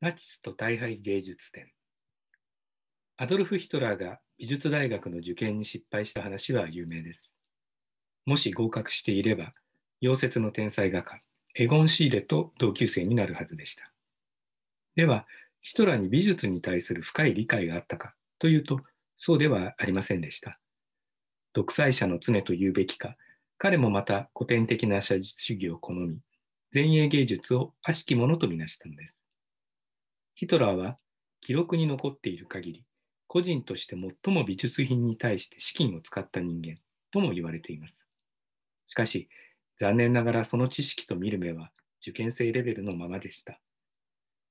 ナチスと大敗芸術展アドルフ・ヒトラーが美術大学の受験に失敗した話は有名ですもし合格していれば溶接の天才画家エゴン・シーレと同級生になるはずでしたではヒトラーに美術に対する深い理解があったかというとそうではありませんでした独裁者の常と言うべきか彼もまた古典的な写実主義を好み前衛芸術を悪しきものとみなしたのですヒトラーは記録に残っている限り、個人として最も美術品に対して資金を使った人間とも言われています。しかし、残念ながらその知識と見る目は受験生レベルのままでした。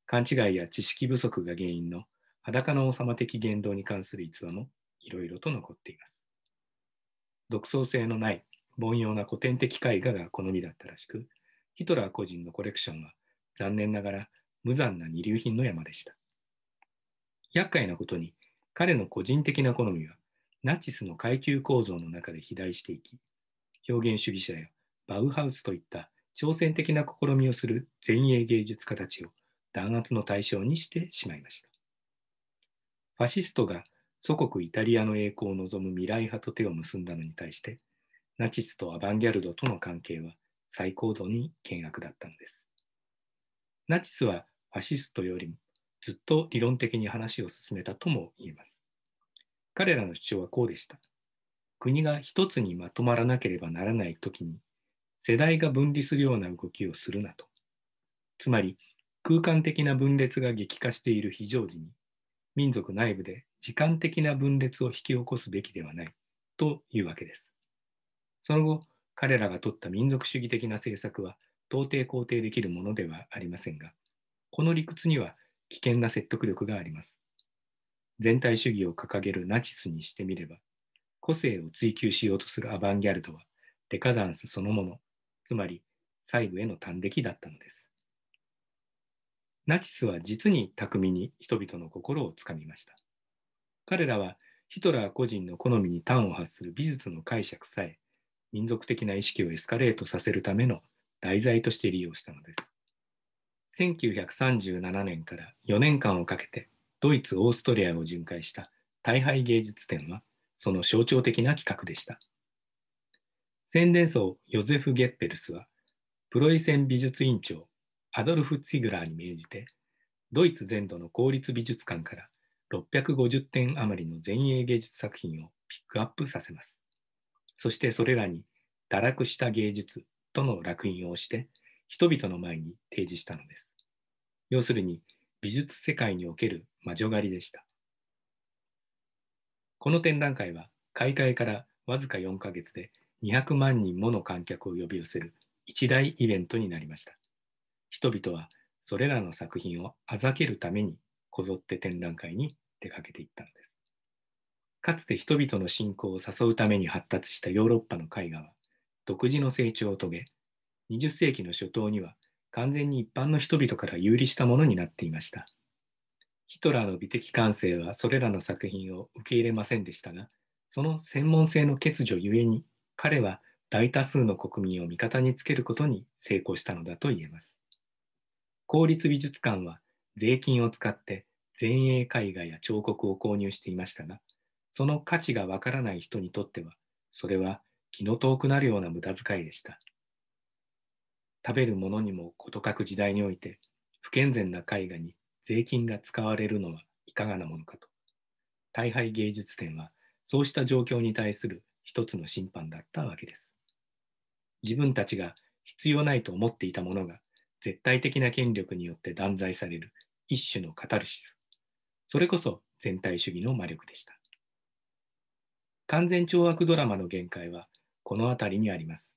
勘違いや知識不足が原因の裸の王様的言動に関する逸話もいろいろと残っています。独創性のない凡庸な古典的絵画が好みだったらしく、ヒトラー個人のコレクションは残念ながら無残な二流品の山でした。厄介なことに、彼の個人的な好みは、ナチスの階級構造の中で肥大していき、表現主義者やバウハウスといった挑戦的な試みをする前衛芸術家たちを弾圧の対象にしてしまいました。ファシストが祖国イタリアの栄光を望む未来派と手を結んだのに対して、ナチスとアバンギャルドとの関係は最高度に険悪だったのです。ナチスはファシストよりもずっと理論的に話を進めたとも言えます。彼らの主張はこうでした。国が一つにまとまらなければならないときに、世代が分離するような動きをするなと。つまり、空間的な分裂が激化している非常時に、民族内部で時間的な分裂を引き起こすべきではないというわけです。その後、彼らが取った民族主義的な政策は到底肯定できるものではありませんが、この理屈には危険な説得力があります。全体主義を掲げるナチスにしてみれば、個性を追求しようとするアバンギャルドは、デカダンスそのもの、つまり細部への端的だったのです。ナチスは実に巧みに人々の心をつかみました。彼らはヒトラー個人の好みに端を発する美術の解釈さえ、民族的な意識をエスカレートさせるための題材として利用したのです。1937年から4年間をかけてドイツ・オーストリアを巡回した大敗芸術展はその象徴的な企画でした。宣伝層ヨゼフ・ゲッペルスはプロイセン美術委員長アドルフ・ツィグラーに命じてドイツ全土の公立美術館から650点余りの前衛芸術作品をピックアップさせます。そしてそれらに堕落した芸術との烙印をして人々の前に提示したのです。要するに美術世界における魔女狩りでした。この展覧会は開会からわずか4ヶ月で200万人もの観客を呼び寄せる一大イベントになりました。人々はそれらの作品をあざけるためにこぞって展覧会に出かけていったのです。かつて人々の信仰を誘うために発達したヨーロッパの絵画は独自の成長を遂げ、20世紀の初頭には完全に一般の人々から有利したものになっていました。ヒトラーの美的感性はそれらの作品を受け入れませんでしたが、その専門性の欠如ゆえに、彼は大多数の国民を味方につけることに成功したのだと言えます。公立美術館は税金を使って前衛絵画や彫刻を購入していましたが、その価値がわからない人にとっては、それは気の遠くなるような無駄遣いでした。食べるものにも事欠く時代において、不健全な絵画に税金が使われるのはいかがなものかと。大敗芸術展は、そうした状況に対する一つの審判だったわけです。自分たちが必要ないと思っていたものが、絶対的な権力によって断罪される一種のカタルシス。それこそ全体主義の魔力でした。完全懲悪ドラマの限界はこの辺りにあります。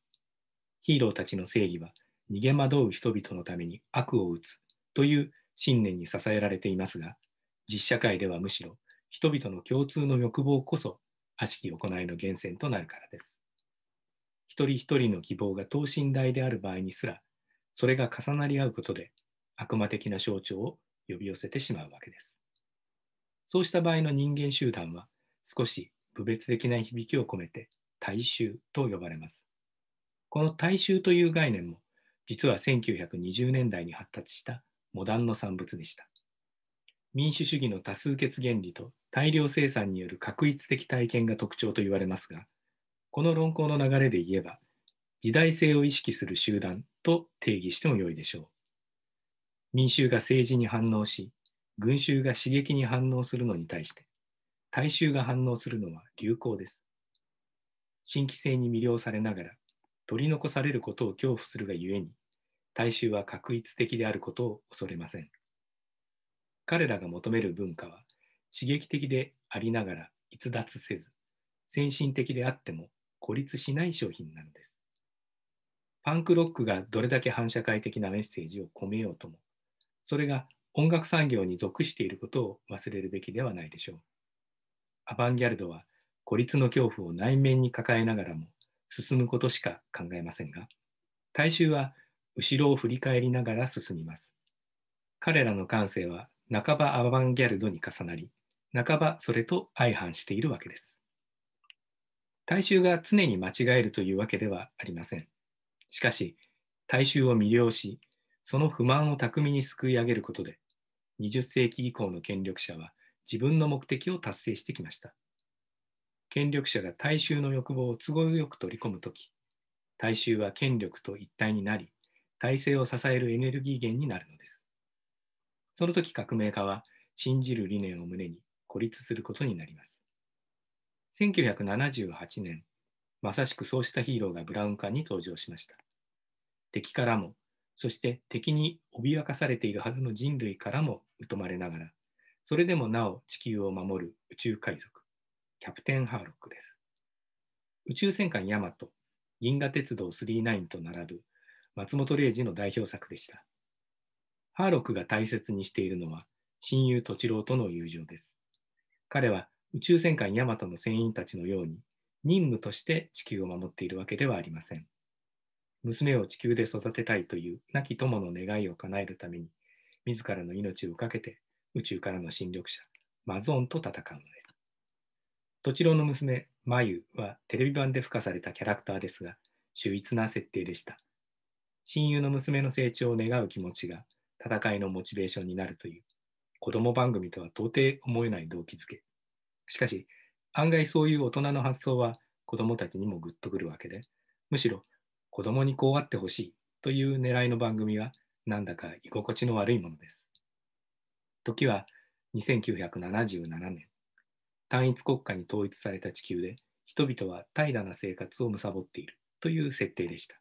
ヒーローたちの正義は逃げ惑う人々のために悪を打つという信念に支えられていますが、実社会ではむしろ人々の共通の欲望こそ悪しき行いの源泉となるからです。一人一人の希望が等身大である場合にすら、それが重なり合うことで悪魔的な象徴を呼び寄せてしまうわけです。そうした場合の人間集団は少し不別的な響きを込めて大衆と呼ばれます。この大衆という概念も実は1920年代に発達したモダンの産物でした。民主主義の多数決原理と大量生産による確一的体験が特徴と言われますが、この論考の流れで言えば、時代性を意識する集団と定義しても良いでしょう。民衆が政治に反応し、群衆が刺激に反応するのに対して、大衆が反応するのは流行です。新規性に魅了されながら、取り残されることを恐怖するがゆえに、大衆は確一的であることを恐れません。彼らが求める文化は刺激的でありながら逸脱せず、先進的であっても孤立しない商品なのです。パンクロックがどれだけ反社会的なメッセージを込めようとも、それが音楽産業に属していることを忘れるべきではないでしょう。アバンギャルドは孤立の恐怖を内面に抱えながらも進むことしか考えませんが、大衆は後ろを振り返りながら進みます。彼らの感性は半ばアバンギャルドに重なり、半ばそれと相反しているわけです。大衆が常に間違えるというわけではありません。しかし、大衆を魅了し、その不満を巧みにすくい上げることで、20世紀以降の権力者は自分の目的を達成してきました。権力者が大衆の欲望を都合よく取り込むとき、大衆は権力と一体になり、体制を支えるエネルギー源になるのです。その時革命家は信じる理念を胸に孤立することになります。1978年、まさしくそうしたヒーローがブラウン管に登場しました。敵からも、そして敵に脅かされているはずの人類からも疎まれながら、それでもなお地球を守る宇宙海賊、キャプテンハーロックです。宇宙戦艦ヤマト、銀河鉄道999と並ぶ松本零士の代表作でした。ハーロックが大切にしているのは、親友とちろうとの友情です。彼は宇宙戦艦ヤマトの船員たちのように、任務として地球を守っているわけではありません。娘を地球で育てたいという亡き友の願いを叶えるために、自らの命を懸けて宇宙からの侵略者、マゾーンと戦うのです。とちろうの娘、マユはテレビ版で付加されたキャラクターですが、秀逸な設定でした。親友の娘の成長を願う気持ちが戦いのモチベーションになるという子供番組とは到底思えない動機づけしかし案外そういう大人の発想は子供たちにもグッとくるわけでむしろ子供にこうあってほしいという狙いの番組はなんだか居心地の悪いものです時は2977年単一国家に統一された地球で人々は怠惰な生活を貪っているという設定でした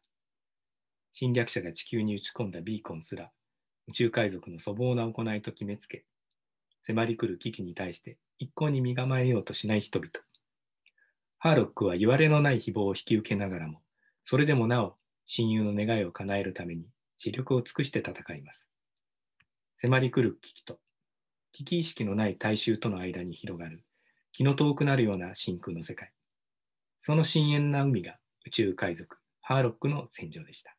侵略者が地球に打ち込んだビーコンすら、宇宙海賊の粗暴な行いと決めつけ、迫り来る危機に対して一向に身構えようとしない人々。ハーロックは言われのない誹謗を引き受けながらも、それでもなお親友の願いを叶えるために死力を尽くして戦います。迫り来る危機と、危機意識のない大衆との間に広がる、気の遠くなるような真空の世界。その深淵な海が宇宙海賊、ハーロックの戦場でした。